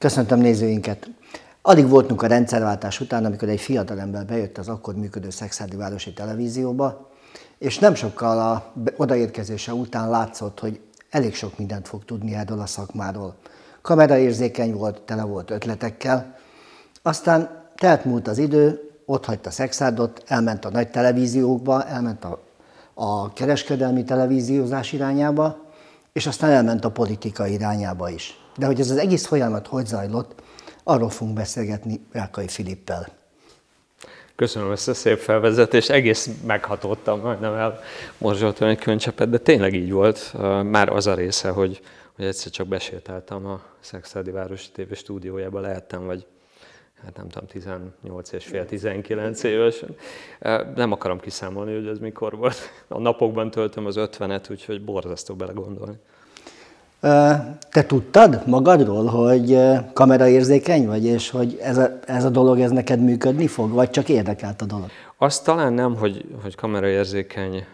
Köszöntöm nézőinket! Alig voltunk a rendszerváltás után, amikor egy fiatalember bejött az akkor működő Szexádi Városi Televízióba, és nem sokkal a odaérkezése után látszott, hogy elég sok mindent fog tudni erről a szakmáról. érzékeny volt, tele volt ötletekkel. Aztán telt múlt az idő, ott hagyta Szexádot, elment a nagy televíziókba, elment a, a kereskedelmi televíziózás irányába, és aztán elment a politika irányába is. De hogy ez az egész folyamat hogy zajlott, arról fogunk beszélgetni Rákai Filippel. Köszönöm ezt a szép felvezetést, egész meghatódtam, majdnem elmorzsoltam egy könycsepet, de tényleg így volt. Már az a része, hogy, hogy egyszer csak besétáltam a Szexádi Városi TV stúdiójába, lehettem, vagy hát nem tudom, 18 és fél, 19 évesen. Nem akarom kiszámolni, hogy ez mikor volt. A napokban töltöm az 50-et, úgyhogy borzasztó belegondolni. Te tudtad magadról, hogy kameraérzékeny vagy, és hogy ez a, ez a dolog ez neked működni fog, vagy csak érdekelt a dolog? Azt talán nem, hogy, hogy kameraérzékeny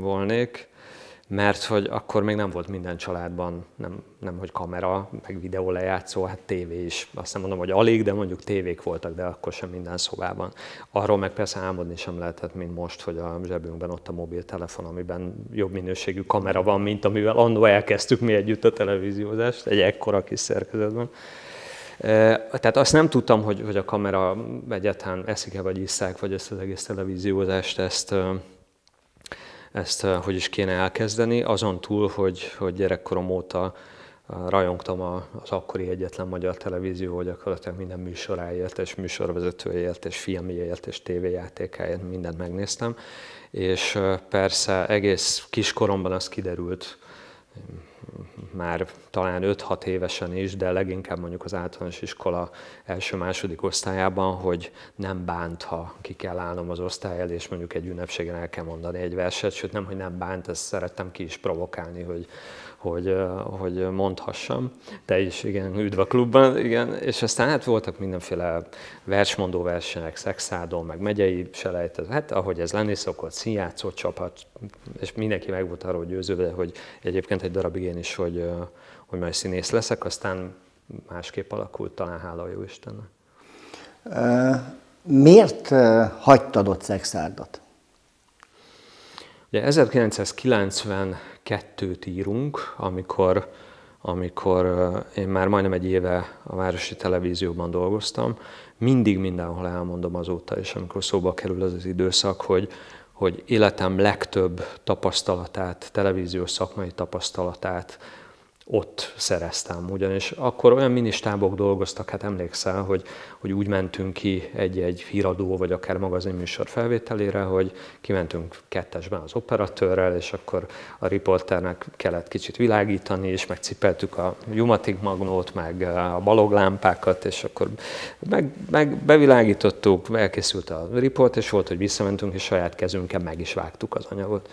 volnék mert hogy akkor még nem volt minden családban, nem, nem hogy kamera, meg videó lejátszó, hát tévé is. Azt nem mondom, hogy alig, de mondjuk tévék voltak, de akkor sem minden szobában. Arról meg persze álmodni sem lehetett, mint most, hogy a zsebünkben ott a mobiltelefon, amiben jobb minőségű kamera van, mint amivel annó elkezdtük mi együtt a televíziózást, egy ekkora kis szerkezetben. Tehát azt nem tudtam, hogy, hogy a kamera egyáltalán eszik-e, vagy iszák, vagy ezt az egész televíziózást, ezt, ezt eh, hogy is kéne elkezdeni, azon túl, hogy, hogy gyerekkorom óta eh, rajongtam az akkori egyetlen magyar televízió hogy gyakorlatilag minden műsoráért, és műsorvezetőjéért, és filmjéért, és tévéjátékáért mindent megnéztem. És eh, persze egész kiskoromban az kiderült, már talán 5-6 évesen is, de leginkább mondjuk az általános iskola első-második osztályában, hogy nem bánt, ha ki kell állnom az osztály el, és mondjuk egy ünnepségen el kell mondani egy verset, sőt nem, hogy nem bánt, ezt szerettem ki is provokálni, hogy, hogy, hogy mondhassam. Te is, igen, üdv a klubban, igen. És aztán hát voltak mindenféle versmondó versenyek, szexádon, meg megyei selejtet, hát ahogy ez lenni szokott, színjátszó csapat, és mindenki meg volt arról győződve, hogy egyébként egy darabig én is, hogy, hogy majd színész leszek, aztán másképp alakult, talán hála a jó Istennek. Miért hagytad ott szexárdot? Ugye 1992-t írunk, amikor, amikor eh, én már majdnem egy éve a Városi Televízióban dolgoztam. Mindig mindenhol elmondom azóta, és amikor szóba kerül az az időszak, hogy, hogy életem legtöbb tapasztalatát, televíziós szakmai tapasztalatát ott szereztem, ugyanis akkor olyan ministábok dolgoztak, hát emlékszel, hogy, hogy úgy mentünk ki egy-egy híradó, vagy akár műsor felvételére, hogy kimentünk kettesben az operatőrrel, és akkor a riporternek kellett kicsit világítani, és megcipeltük a jumatik magnót, meg a baloglámpákat, és akkor meg, meg bevilágítottuk, elkészült a riport, és volt, hogy visszamentünk, és saját kezünkkel meg is vágtuk az anyagot.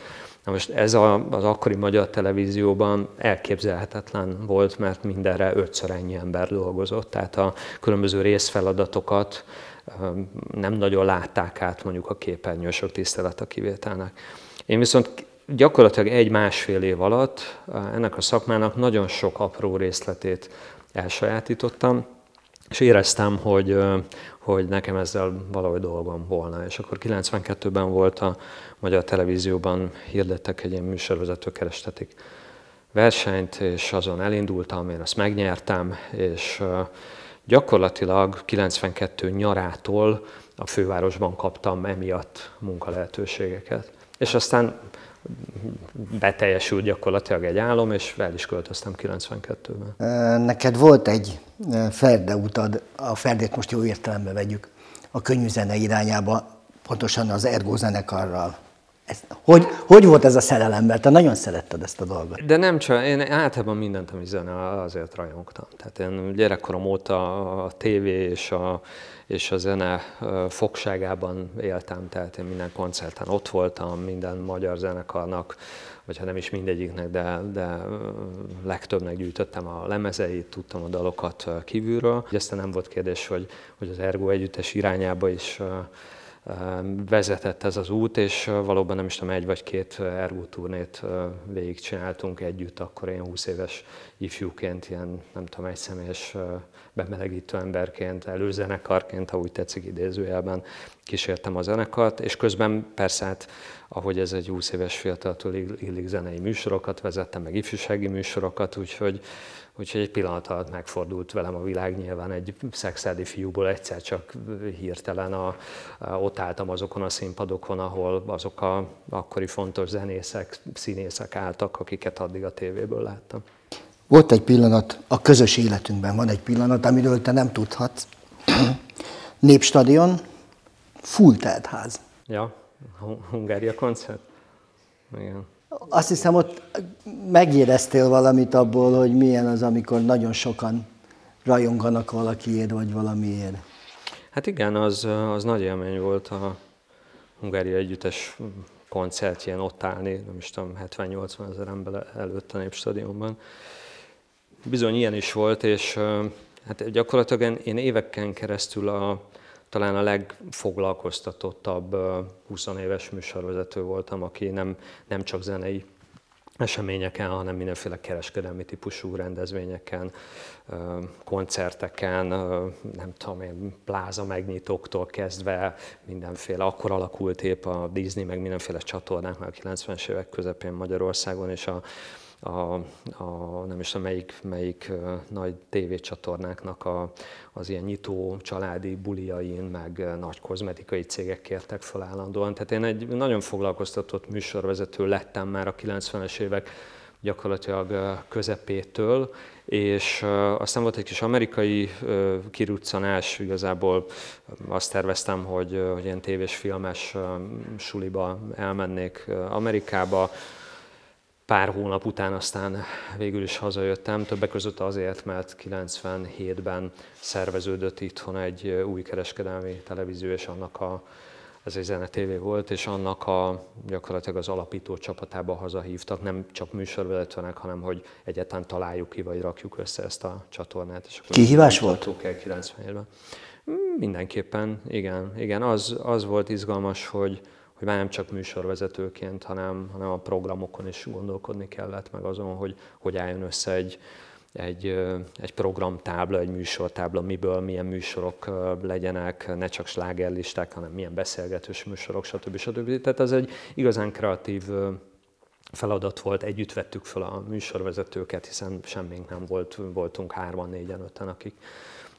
Na most ez a, az akkori magyar televízióban elképzelhetetlen volt, mert mindenre ötször ennyi ember dolgozott, tehát a különböző részfeladatokat nem nagyon látták át mondjuk a képernyősök tisztelet a kivételnek. Én viszont gyakorlatilag egy-másfél év alatt ennek a szakmának nagyon sok apró részletét elsajátítottam, és éreztem, hogy, hogy nekem ezzel valahogy dolgom volna. És akkor 92-ben volt a Magyar Televízióban hirdettek egy ilyen műsorvezető kerestetik versenyt, és azon elindultam, én azt megnyertem, és gyakorlatilag 92 nyarától a fővárosban kaptam emiatt munkalehetőségeket. És aztán beteljesült gyakorlatilag egy álom, és el is költöztem 92-ben. Neked volt egy utad, a ferdét most jó értelembe vegyük, a könnyű zene irányába, pontosan az Ergo zenekarral ez, hogy, hogy volt ez a szerelemben? Te nagyon szeretted ezt a dolgot. De nem csak, én általában mindent, ami zene, azért rajongtam. Tehát én gyerekkorom óta a tévé és a, és a zene fogságában éltem, tehát én minden koncerten ott voltam, minden magyar zenekarnak, vagy ha nem is mindegyiknek, de, de legtöbbnek gyűjtöttem a lemezeit, tudtam a dalokat kívülről. Aztán nem volt kérdés, hogy, hogy az Ergo együttes irányába is Ehm, vezetett ez az út, és valóban nem is tudom, egy vagy két Ergo turnét végigcsináltunk együtt, akkor én 20 éves ifjúként, ilyen nem tudom, egy személyes bemelegítő emberként, előzenekarként, ha úgy tetszik idézőjelben, kísértem a zenekart, és közben persze hát, ahogy ez egy 20 éves fiataltól illik zenei műsorokat vezettem, meg ifjúsági műsorokat, úgyhogy, úgyhogy egy pillanat alatt megfordult velem a világ, nyilván egy szexedi fiúból egyszer csak hirtelen a, a, ott álltam azokon a színpadokon, ahol azok a akkori fontos zenészek, színészek álltak, akiket addig a tévéből láttam. Volt egy pillanat, a közös életünkben van egy pillanat, amiről te nem tudhatsz. Népstadion, full telt ház. Ja, Hungária koncert. Igen. Azt hiszem, ott megéreztél valamit abból, hogy milyen az, amikor nagyon sokan rajonganak valakiért, vagy valamiért. Hát igen, az, az nagy élmény volt a Hungária Együttes koncertjén ott állni, nem is tudom, 70-80 ezer ember előtt a Népstadionban. Bizony ilyen is volt, és hát gyakorlatilag én éveken keresztül a, talán a legfoglalkoztatottabb 20 éves műsorvezető voltam, aki nem, nem csak zenei eseményeken, hanem mindenféle kereskedelmi típusú rendezvényeken, koncerteken, nem tudom én, pláza megnyitóktól kezdve mindenféle, akkor alakult épp a Disney, meg mindenféle csatornák már a 90-es évek közepén Magyarországon, és a, a, a nem is tudom melyik, melyik nagy tévécsatornáknak a, az ilyen nyitó családi buliain, meg nagy kozmetikai cégek kértek fel állandóan. Tehát én egy nagyon foglalkoztatott műsorvezető lettem már a 90-es évek gyakorlatilag közepétől, és aztán volt egy kis amerikai kiruccanás, igazából azt terveztem, hogy, hogy ilyen tévés filmes suliba elmennék Amerikába, pár hónap után aztán végül is hazajöttem, többek között azért, mert 97-ben szerveződött itthon egy új kereskedelmi televízió, és annak a, ez egy zene volt, és annak a gyakorlatilag az alapító csapatába hazahívtak, nem csak műsorvezetőnek, hanem hogy egyáltalán találjuk ki, vagy rakjuk össze ezt a csatornát. És akkor Kihívás volt? el 97-ben. Mindenképpen, igen. igen az, az volt izgalmas, hogy, hogy már nem csak műsorvezetőként, hanem, hanem a programokon is gondolkodni kellett, meg azon, hogy hogy álljon össze egy, egy, egy programtábla, egy műsortábla, miből milyen műsorok legyenek, ne csak slágerlisták, hanem milyen beszélgetős műsorok, stb. stb. Tehát ez egy igazán kreatív feladat volt, együtt vettük fel a műsorvezetőket, hiszen semmink nem volt, voltunk hárman, négyen, öten, akik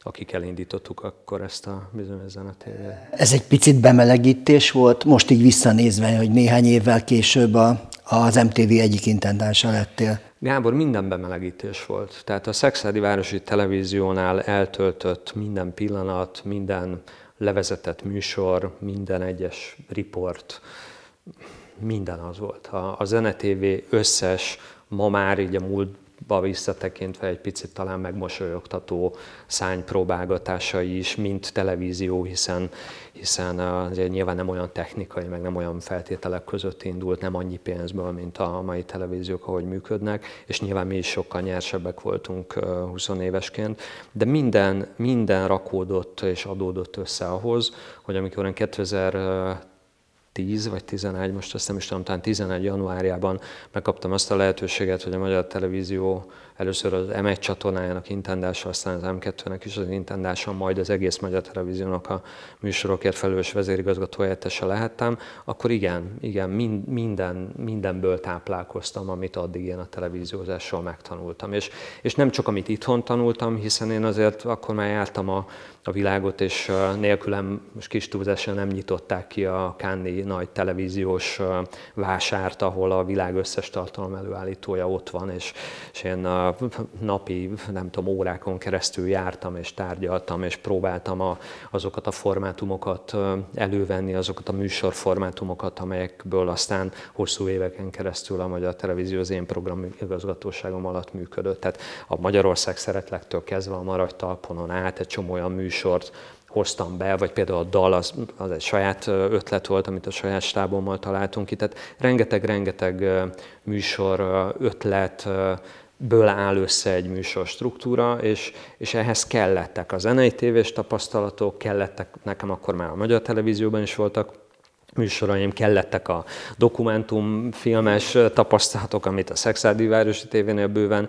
akik elindítottuk akkor ezt a bizonyos zenetérjét. Ez egy picit bemelegítés volt, most így visszanézve, hogy néhány évvel később a, az MTV egyik intendánsa lettél. Gábor, minden bemelegítés volt. Tehát a Szexádi Városi Televíziónál eltöltött minden pillanat, minden levezetett műsor, minden egyes riport, minden az volt. A, a Zene TV összes, ma már így a múlt ba visszatekintve egy picit talán megmosolyogtató szány próbálgatásai is, mint televízió, hiszen, hiszen eh, azért nyilván nem olyan technikai, meg nem olyan feltételek között indult, nem annyi pénzből, mint a mai televíziók, ahogy működnek, és nyilván mi is sokkal nyersebbek voltunk 20 eh, évesként, de minden, minden rakódott és adódott össze ahhoz, hogy amikor én 2000 10 vagy 11, most azt nem is tudom, talán 11 januárjában megkaptam azt a lehetőséget, hogy a Magyar Televízió először az M1 csatornájának intendása, aztán az M2-nek is az intendása, majd az egész Magyar Televíziónak a műsorokért felelős vezérigazgató helyettese lehettem, akkor igen, igen, mind, minden, mindenből táplálkoztam, amit addig én a televíziózással megtanultam. És, és nem csak amit itthon tanultam, hiszen én azért akkor már jártam a, a világot, és nélkülem most kis túlzással nem nyitották ki a Káni nagy televíziós vásárt, ahol a világ összes tartalom előállítója ott van, és, és én napi, nem tudom, órákon keresztül jártam és tárgyaltam, és próbáltam a, azokat a formátumokat elővenni, azokat a műsorformátumokat, amelyekből aztán hosszú éveken keresztül a Magyar Televízió az én program igazgatóságom alatt működött. Tehát a Magyarország szeretlektől kezdve a Maradj talponon át egy csomó olyan műsort, hoztam be, vagy például a dal, az, az egy saját ötlet volt, amit a saját stábommal találtunk ki. Tehát rengeteg-rengeteg műsor, ötlet, ből áll össze egy műsor struktúra, és, és ehhez kellettek a zenei tévés tapasztalatok, kellettek nekem akkor már a Magyar Televízióban is voltak műsoraim, kellettek a dokumentumfilmes tapasztalatok, amit a Szexádi Városi Tévénél bőven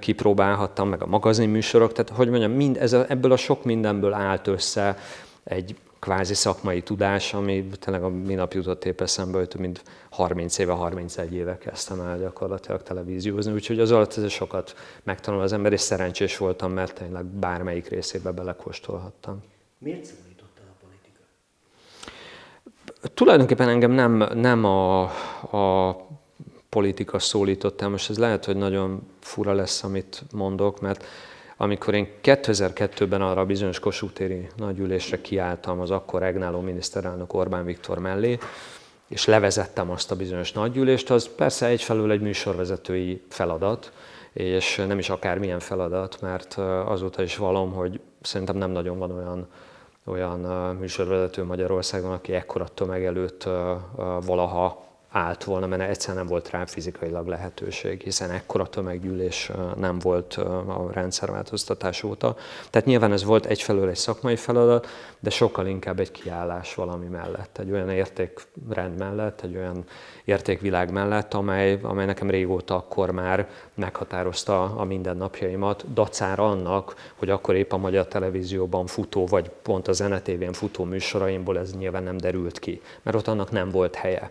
kipróbálhattam, meg a magazin műsorok tehát hogy mondjam, mind ez a, ebből a sok mindenből állt össze egy kvázi szakmai tudás, ami tényleg a minap jutott épp eszembe, hogy több mint 30 éve, 31 éve kezdtem el gyakorlatilag televíziózni, úgyhogy az alatt ez sokat megtanul az ember, és szerencsés voltam, mert tényleg bármelyik részébe belekóstolhattam. Miért szólítottál a politika? Tulajdonképpen engem nem, nem a, a politika szólított el. Most ez lehet, hogy nagyon fura lesz, amit mondok, mert amikor én 2002-ben arra a bizonyos Kossuth-téri nagyülésre kiálltam az akkor regnáló miniszterelnök Orbán Viktor mellé, és levezettem azt a bizonyos nagygyűlést, az persze egyfelől egy műsorvezetői feladat, és nem is akármilyen feladat, mert azóta is valom, hogy szerintem nem nagyon van olyan, olyan műsorvezető Magyarországon, aki ekkora tömeg előtt valaha állt volna, mert egyszerűen nem volt rá fizikailag lehetőség, hiszen ekkora tömeggyűlés nem volt a rendszerváltoztatás óta. Tehát nyilván ez volt egyfelől egy szakmai feladat, de sokkal inkább egy kiállás valami mellett, egy olyan értékrend mellett, egy olyan értékvilág mellett, amely, amely nekem régóta akkor már meghatározta a mindennapjaimat, dacára annak, hogy akkor épp a magyar televízióban futó, vagy pont a zenetévén futó műsoraimból ez nyilván nem derült ki, mert ott annak nem volt helye.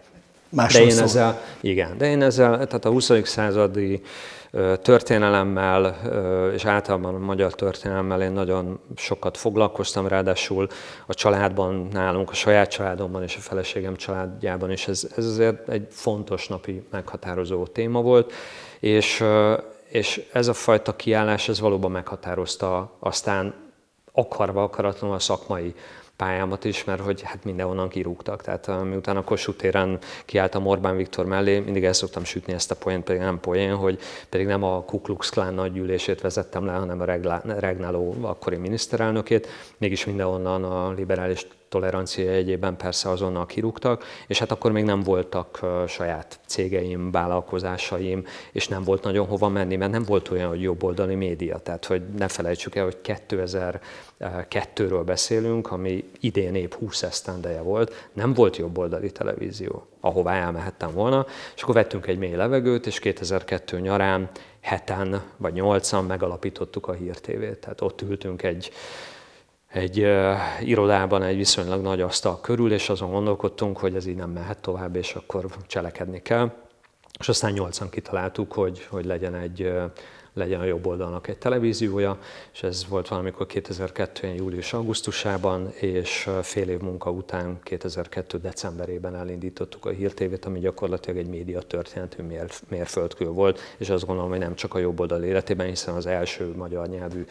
Másról de én szól. ezzel, igen, de én ezzel, tehát a 20. századi történelemmel és általában a magyar történelemmel én nagyon sokat foglalkoztam, ráadásul a családban nálunk, a saját családomban és a feleségem családjában is ez, ez azért egy fontos napi meghatározó téma volt, és, és ez a fajta kiállás ez valóban meghatározta aztán akarva, akaratlanul a szakmai pályámat is, mert hogy hát mindenhonnan kirúgtak. Tehát miután a Kossuth téren kiálltam Orbán Viktor mellé, mindig el szoktam sütni ezt a poént, pedig nem poén, hogy pedig nem a Ku Klux Klan gyűlését vezettem le, hanem a Regnáló akkori miniszterelnökét, mégis mindenhonnan a liberális tolerancia egyében persze azonnal kirúgtak, és hát akkor még nem voltak saját cégeim, vállalkozásaim, és nem volt nagyon hova menni, mert nem volt olyan, hogy jobboldali média. Tehát, hogy ne felejtsük el, hogy 2002-ről beszélünk, ami idén épp 20 esztendeje volt, nem volt jobboldali televízió, ahová elmehettem volna, és akkor vettünk egy mély levegőt, és 2002 nyarán heten vagy nyolcan megalapítottuk a hírtévét. Tehát ott ültünk egy egy uh, irodában egy viszonylag nagy asztal körül, és azon gondolkodtunk, hogy ez így nem mehet tovább, és akkor cselekedni kell. És aztán nyolcan kitaláltuk, hogy, hogy legyen egy, legyen a jobb oldalnak egy televíziója, és ez volt valamikor 2002. július-augusztusában, és fél év munka után 2002. decemberében elindítottuk a hírtévét, ami gyakorlatilag egy média történetű mérföldkő volt, és azt gondolom, hogy nem csak a jobb oldal életében, hiszen az első magyar nyelvű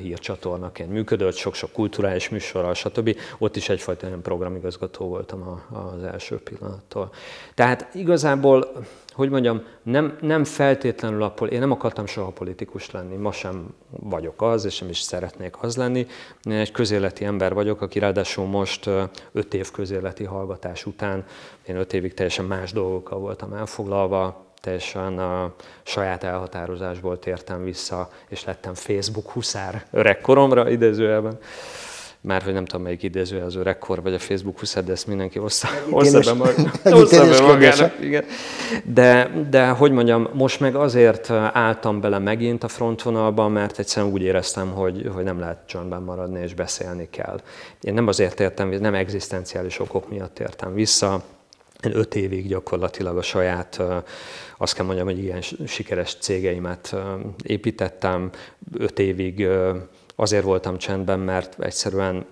hírcsatornaként működött, sok-sok kulturális műsorral, stb. Ott is egyfajta olyan programigazgató voltam az első pillanattól. Tehát igazából, hogy mondjam, nem, nem feltétlenül abból, én nem akartam soha soha politikus lenni. Ma sem vagyok az, és sem is szeretnék az lenni. Én egy közéleti ember vagyok, aki ráadásul most öt év közéleti hallgatás után, én öt évig teljesen más dolgokkal voltam elfoglalva, teljesen a saját elhatározásból tértem vissza, és lettem Facebook huszár öregkoromra idézőjelben már hogy nem tudom melyik idéző, az rekord vagy a Facebook 20 de ezt mindenki hozzá, hozza be, mag, hozza be magának. Igen. De, de hogy mondjam, most meg azért álltam bele megint a frontvonalba, mert egyszerűen úgy éreztem, hogy, hogy nem lehet csöndben maradni, és beszélni kell. Én nem azért értem, nem egzisztenciális okok miatt értem vissza, én öt évig gyakorlatilag a saját, azt kell mondjam, hogy ilyen sikeres cégeimet építettem, öt évig azért voltam csendben, mert egyszerűen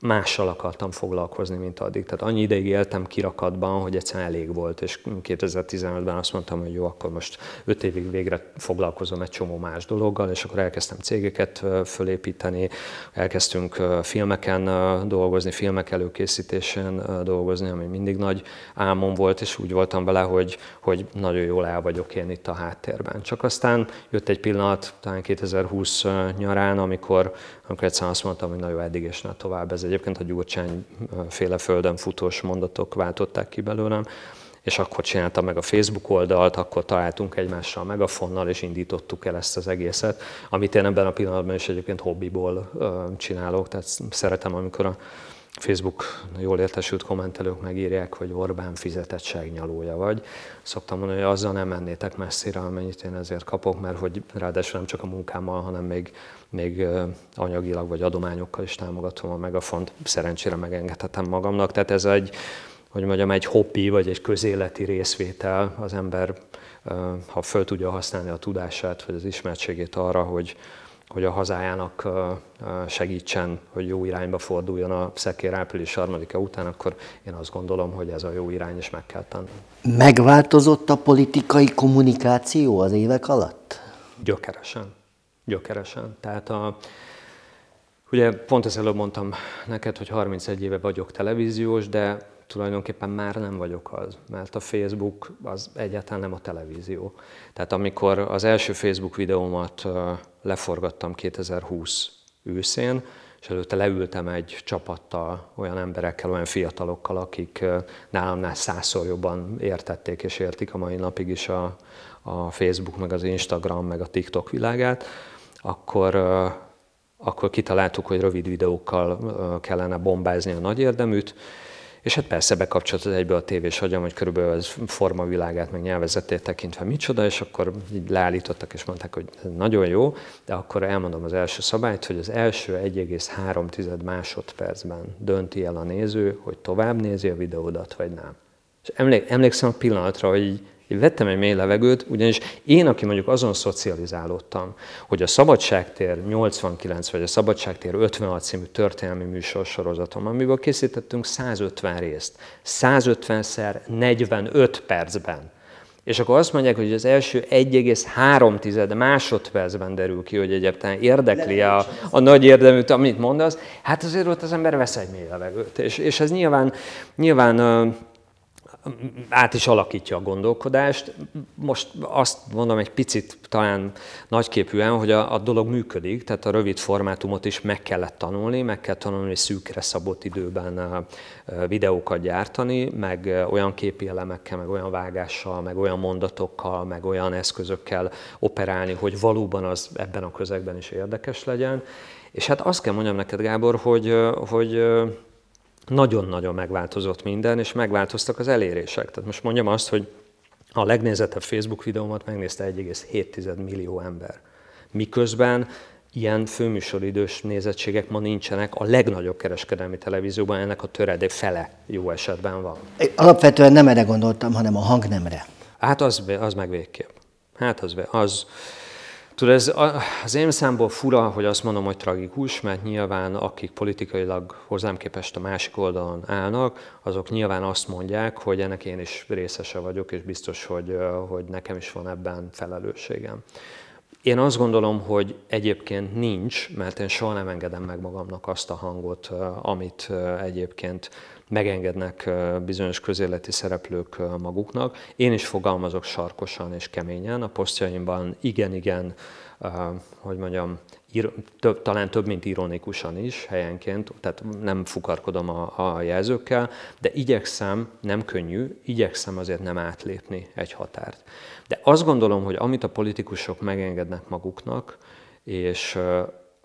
mással akartam foglalkozni, mint addig. Tehát annyi ideig éltem kirakatban, hogy egyszerűen elég volt, és 2015-ben azt mondtam, hogy jó, akkor most öt évig végre foglalkozom egy csomó más dologgal, és akkor elkezdtem cégeket fölépíteni, elkezdtünk filmeken dolgozni, filmek előkészítésen dolgozni, ami mindig nagy álmom volt, és úgy voltam vele, hogy, hogy nagyon jól el vagyok én itt a háttérben. Csak aztán jött egy pillanat, talán 2020 nyarán, amikor, amikor egyszerűen azt mondtam, hogy nagyon eddig és ne tovább, ez egyébként a Gyurcsány féle földön futós mondatok váltották ki belőlem, és akkor csináltam meg a Facebook oldalt, akkor találtunk egymással meg a fonnal, és indítottuk el ezt az egészet, amit én ebben a pillanatban is egyébként hobbiból csinálok, tehát szeretem, amikor a Facebook jól értesült kommentelők megírják, hogy Orbán fizetett nyalója vagy. Szoktam mondani, hogy azzal nem mennétek messzire, amennyit én ezért kapok, mert hogy ráadásul nem csak a munkámmal, hanem még, még anyagilag vagy adományokkal is támogatom a megafont. Szerencsére megengedhetem magamnak. Tehát ez egy, hogy mondjam, egy hobbi vagy egy közéleti részvétel az ember, ha föl tudja használni a tudását vagy az ismertségét arra, hogy, hogy a hazájának segítsen, hogy jó irányba forduljon a szekér április harmadika után, akkor én azt gondolom, hogy ez a jó irány, és meg kell tenni. Megváltozott a politikai kommunikáció az évek alatt? Gyökeresen. Gyökeresen. Tehát a, ugye pont az előbb mondtam neked, hogy 31 éve vagyok televíziós, de tulajdonképpen már nem vagyok az, mert a Facebook az egyáltalán nem a televízió. Tehát amikor az első Facebook videómat leforgattam 2020 őszén, és előtte leültem egy csapattal, olyan emberekkel, olyan fiatalokkal, akik nálamnál százszor jobban értették és értik a mai napig is a, a Facebook, meg az Instagram, meg a TikTok világát, akkor, akkor kitaláltuk, hogy rövid videókkal kellene bombázni a nagy érdeműt, és hát persze bekapcsolatod egybe a tévés agyam, hogy körülbelül az világát meg nyelvezetét tekintve micsoda, és akkor így leállítottak, és mondták, hogy nagyon jó, de akkor elmondom az első szabályt, hogy az első 1,3 másodpercben dönti el a néző, hogy tovább nézi a videódat, vagy nem. És emlékszem a pillanatra, hogy így én vettem egy mély levegőt, ugyanis én, aki mondjuk azon szocializálódtam, hogy a Szabadságtér 89 vagy a Szabadságtér 56 című történelmi műsorsorozatom, amiből készítettünk 150 részt, 150-szer 45 percben. És akkor azt mondják, hogy az első 1,3 másodpercben derül ki, hogy egyébként érdekli a, a nagy érdeműt, amit mondasz, hát azért ott az ember vesz egy mély levegőt. És, és ez nyilván, nyilván át is alakítja a gondolkodást. Most azt mondom egy picit talán nagyképűen, hogy a, a dolog működik, tehát a rövid formátumot is meg kellett tanulni, meg kell tanulni szűkre szabott időben a, a videókat gyártani, meg olyan képi elemekkel, meg olyan vágással, meg olyan mondatokkal, meg olyan eszközökkel operálni, hogy valóban az ebben a közegben is érdekes legyen. És hát azt kell mondjam neked, Gábor, hogy, hogy nagyon-nagyon megváltozott minden, és megváltoztak az elérések. Tehát most mondjam azt, hogy a legnézettebb Facebook videómat megnézte 1,7 millió ember. Miközben ilyen főműsoridős nézettségek ma nincsenek, a legnagyobb kereskedelmi televízióban ennek a töredék fele jó esetben van. Alapvetően nem erre gondoltam, hanem a hangnemre. Hát az, az meg végképp. Hát az, az, Tudod, ez az én számból fura, hogy azt mondom, hogy tragikus, mert nyilván akik politikailag hozzám képest a másik oldalon állnak, azok nyilván azt mondják, hogy ennek én is részese vagyok, és biztos, hogy, hogy nekem is van ebben felelősségem. Én azt gondolom, hogy egyébként nincs, mert én soha nem engedem meg magamnak azt a hangot, amit egyébként megengednek bizonyos közéleti szereplők maguknak. Én is fogalmazok sarkosan és keményen, a posztjaimban igen-igen, hogy mondjam, több, talán több, mint ironikusan is helyenként, tehát nem fukarkodom a, a jelzőkkel, de igyekszem, nem könnyű, igyekszem azért nem átlépni egy határt. De azt gondolom, hogy amit a politikusok megengednek maguknak, és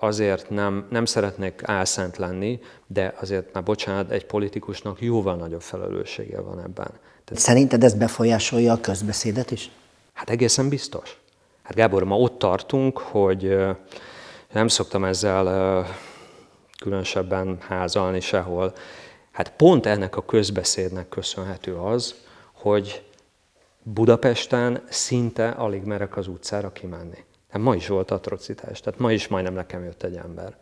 azért nem, nem szeretnék álszent lenni, de azért már bocsánat, egy politikusnak jóval nagyobb felelőssége van ebben. Tehát, Szerinted ez befolyásolja a közbeszédet is? Hát egészen biztos. Hát Gábor, ma ott tartunk, hogy nem szoktam ezzel különösebben házalni sehol. Hát pont ennek a közbeszédnek köszönhető az, hogy Budapesten szinte alig merek az utcára kimenni. Hát ma is volt atrocitás, tehát ma is majdnem nekem jött egy ember.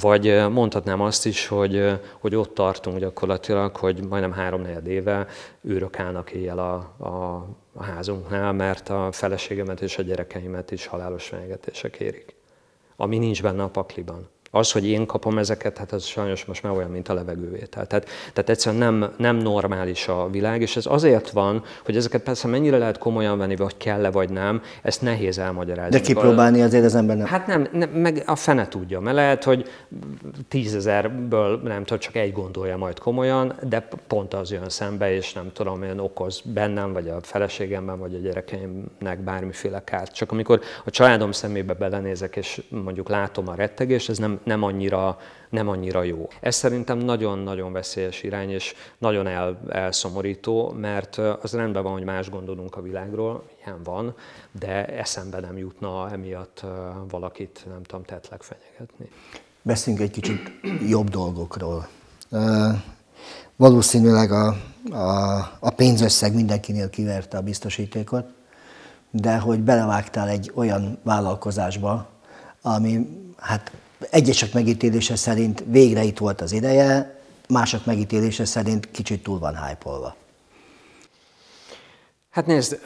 Vagy mondhatnám azt is, hogy, hogy ott tartunk gyakorlatilag, hogy majdnem három negyed éve őrök állnak éjjel a, a, a házunknál, mert a feleségemet és a gyerekeimet is halálos fenyegetések érik. Ami nincs benne a pakliban. Az, hogy én kapom ezeket, hát az sajnos most már olyan, mint a levegővétel. Tehát, tehát egyszerűen nem, nem normális a világ, és ez azért van, hogy ezeket persze mennyire lehet komolyan venni, vagy kell-e, vagy nem, ezt nehéz elmagyarázni. De kipróbálni azért az ember nem. Hát nem, nem meg a fene tudja, mert lehet, hogy tízezerből nem tudom, csak egy gondolja majd komolyan, de pont az jön szembe, és nem tudom, én okoz bennem, vagy a feleségemben, vagy a gyerekeimnek bármiféle kárt. Csak amikor a családom szemébe belenézek, és mondjuk látom a rettegést, ez nem nem annyira, nem annyira jó. Ez szerintem nagyon-nagyon veszélyes irány, és nagyon el, elszomorító, mert az rendben van, hogy más gondolunk a világról, ilyen van, de eszembe nem jutna emiatt valakit, nem tudom, tetleg fenyegetni. Beszéljünk egy kicsit jobb dolgokról. Valószínűleg a, a, a pénzösszeg mindenkinél kiverte a biztosítékot, de hogy belevágtál egy olyan vállalkozásba, ami hát egyesek megítélése szerint végre itt volt az ideje, mások megítélése szerint kicsit túl van hájpolva. Hát nézd,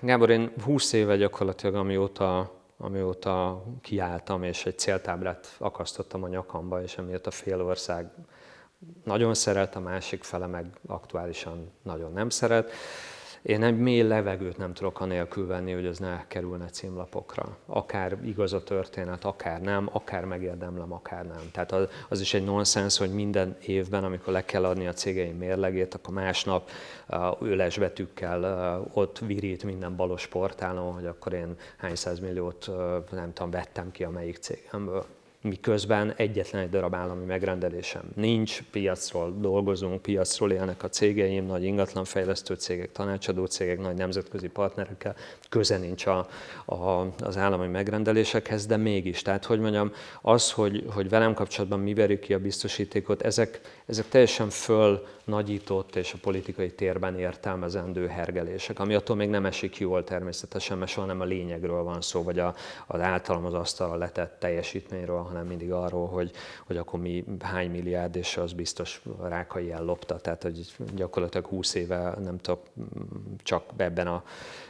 Gábor, én 20 éve gyakorlatilag, amióta, amióta kiálltam, és egy céltáblát akasztottam a nyakamba, és emiatt a fél ország nagyon szeret, a másik fele meg aktuálisan nagyon nem szeret. Én egy mély levegőt nem tudok anélkül venni, hogy ez ne kerülne címlapokra. Akár igaz a történet, akár nem, akár megérdemlem, akár nem. Tehát az, az is egy nonsens, hogy minden évben, amikor le kell adni a cégeim mérlegét, akkor másnap uh, őles betűkkel uh, ott virít minden balos portálon, hogy akkor én hány százmilliót, uh, nem tudom, vettem ki a melyik cégemből miközben egyetlen egy darab állami megrendelésem nincs, piacról dolgozunk, piacról élnek a cégeim, nagy ingatlanfejlesztő cégek, tanácsadó cégek, nagy nemzetközi partnerekkel, köze nincs a, a, az állami megrendelésekhez, de mégis. Tehát, hogy mondjam, az, hogy, hogy velem kapcsolatban mi verjük ki a biztosítékot, ezek, ezek teljesen föl nagyított és a politikai térben értelmezendő hergelések, ami attól még nem esik jól természetesen, mert soha nem a lényegről van szó, vagy a, az általam az asztalra letett teljesítményről, hanem mindig arról, hogy, hogy akkor mi hány milliárd, és az biztos Rákai ellopta, tehát hogy gyakorlatilag 20 éve nem tudok csak ebben a,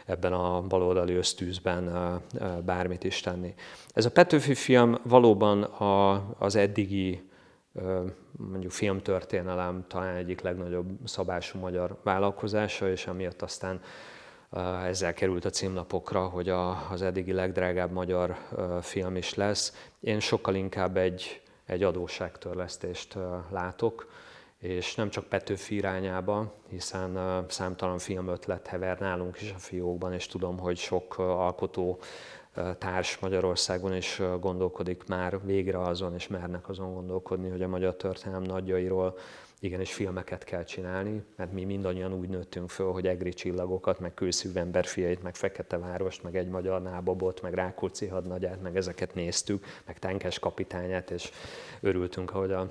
ebben a baloldali ösztűzben bármit is tenni. Ez a Petőfi film valóban a, az eddigi mondjuk filmtörténelem talán egyik legnagyobb szabású magyar vállalkozása, és emiatt aztán ezzel került a címlapokra, hogy a, az eddigi legdrágább magyar film is lesz. Én sokkal inkább egy, egy adósságtörlesztést látok, és nem csak Petőfi irányába, hiszen számtalan filmötlet hever nálunk is a fiókban, és tudom, hogy sok alkotó társ Magyarországon is gondolkodik már végre azon, és mernek azon gondolkodni, hogy a magyar történelem nagyjairól igenis filmeket kell csinálni, mert mi mindannyian úgy nőttünk föl, hogy egri csillagokat, meg külszűv emberfiait, meg Fekete Várost, meg egy magyar nábobot, meg Rákóczi hadnagyát, meg ezeket néztük, meg Tenkes kapitányát, és örültünk, ahogy a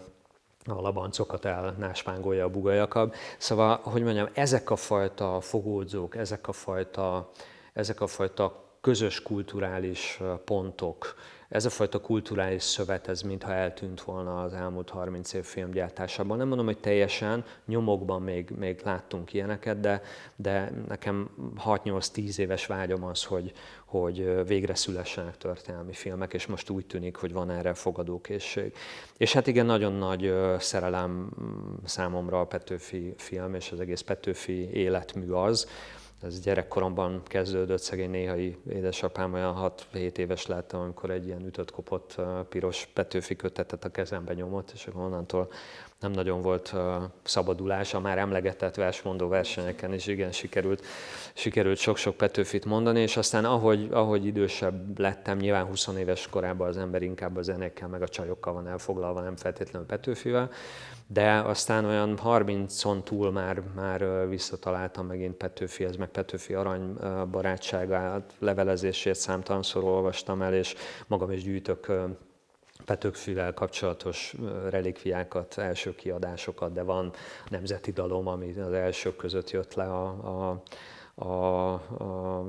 a labancokat elnáspángolja a bugajakab. Szóval, hogy mondjam, ezek a fajta fogódzók, ezek a fajta, ezek a fajta közös kulturális pontok. Ez a fajta kulturális szövet, ez mintha eltűnt volna az elmúlt 30 év filmgyártásában. Nem mondom, hogy teljesen, nyomokban még, még láttunk ilyeneket, de, de nekem 6-8-10 éves vágyom az, hogy, hogy végre szülessenek történelmi filmek, és most úgy tűnik, hogy van erre fogadókészség. És hát igen, nagyon nagy szerelem mm, számomra a Petőfi film, és az egész Petőfi életmű az, ez gyerekkoromban kezdődött, szegény néhai édesapám olyan 6-7 éves láttam, amikor egy ilyen ütött kopott piros petőfi kötetet a kezembe nyomott, és akkor onnantól nem nagyon volt szabadulás, a már emlegetett versmondó versenyeken is igen sikerült, sikerült sok-sok Petőfit mondani, és aztán ahogy, ahogy idősebb lettem, nyilván 20 éves korában az ember inkább a zenékkel meg a csajokkal van elfoglalva, nem feltétlenül Petőfivel, de aztán olyan 30-on túl már, már visszataláltam megint Petőfihez, meg Petőfi arany barátságát, levelezését számtalanszor olvastam el, és magam is gyűjtök Petőkfűvel kapcsolatos relikviákat, első kiadásokat, de van nemzeti dalom, ami az elsők között jött le a, a, a, a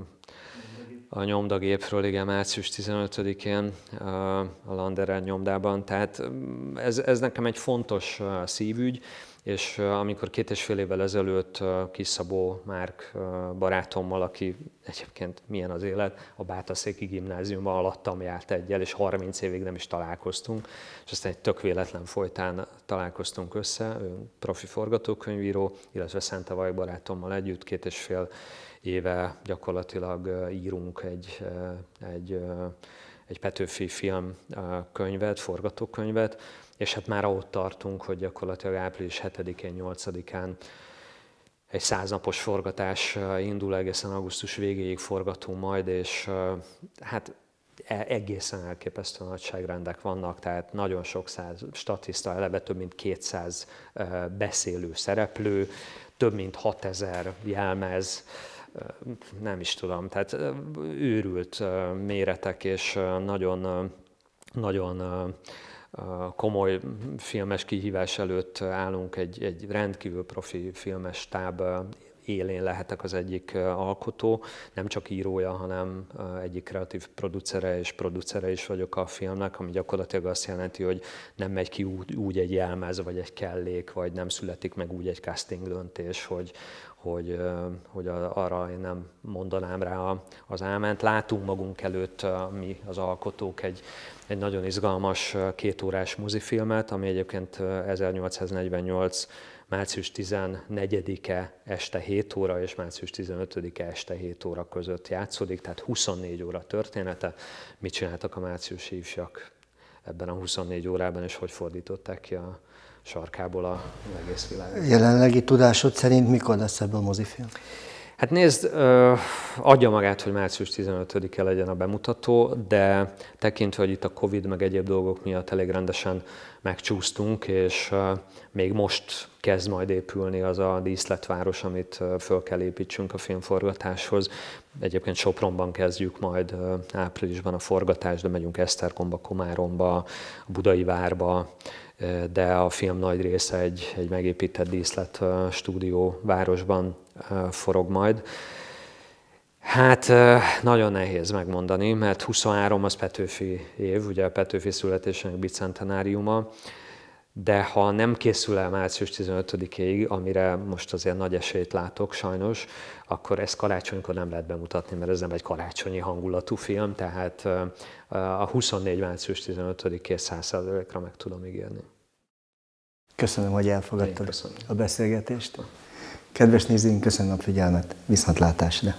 a nyomdagépről, igen, március 15-én a Landerán nyomdában. Tehát mm, ez, ez nekem egy fontos szívügy, és amikor két és fél évvel ezelőtt Kiszabó Márk barátommal, aki egyébként milyen az élet, a Bátaszéki gimnáziumban alattam járt egyel, és 30 évig nem is találkoztunk, és aztán egy tök véletlen folytán találkoztunk össze, ő profi forgatókönyvíró, illetve Tavaly barátommal együtt két és fél éve gyakorlatilag írunk egy, egy, egy Petőfi film könyvet, forgatókönyvet, és hát már ott tartunk, hogy gyakorlatilag április 7-én, 8-án egy száznapos forgatás indul, egészen augusztus végéig forgatunk majd, és hát e, egészen elképesztő nagyságrendek vannak, tehát nagyon sok száz statiszta, eleve több mint 200 beszélő szereplő, több mint 6000 jelmez, nem is tudom, tehát őrült méretek, és nagyon, nagyon komoly filmes kihívás előtt állunk, egy, egy rendkívül profi filmes táb élén lehetek az egyik alkotó, nem csak írója, hanem egyik kreatív producere és producere is vagyok a filmnek, ami gyakorlatilag azt jelenti, hogy nem megy ki úgy, úgy egy jelmez, vagy egy kellék, vagy nem születik meg úgy egy casting döntés, hogy, hogy, hogy arra én nem mondanám rá az áment. Látunk magunk előtt mi az alkotók egy, egy nagyon izgalmas kétórás mozifilmet, ami egyébként 1848 március 14-e este 7 óra és március 15-e este 7 óra között játszódik, tehát 24 óra története. Mit csináltak a márciusi ifjak ebben a 24 órában, és hogy fordították ki a, sarkából a egész világ. Jelenlegi tudásod szerint mikor lesz ebből a mozifilm? Hát nézd, adja magát, hogy március 15-e legyen a bemutató, de tekintve, hogy itt a Covid meg egyéb dolgok miatt elég rendesen megcsúsztunk, és még most kezd majd épülni az a díszletváros, amit föl kell építsünk a filmforgatáshoz. Egyébként Sopronban kezdjük majd áprilisban a forgatást, de megyünk Esztergomba, Komáromba, Budai Várba, de a film nagy része egy, egy megépített díszlet stúdió városban Eh, forog majd. Hát eh, nagyon nehéz megmondani, mert 23 az Petőfi év, ugye a Petőfi születésének bicentenáriuma, de ha nem készül el március 15-ig, amire most azért nagy esélyt látok sajnos, akkor ezt karácsonykor nem lehet bemutatni, mert ez nem egy karácsonyi hangulatú film, tehát eh, a 24 március 15-ét 100 meg tudom ígérni. Köszönöm, hogy elfogadtad a beszélgetést. Kedves nézőink, köszönöm a figyelmet, viszontlátásra!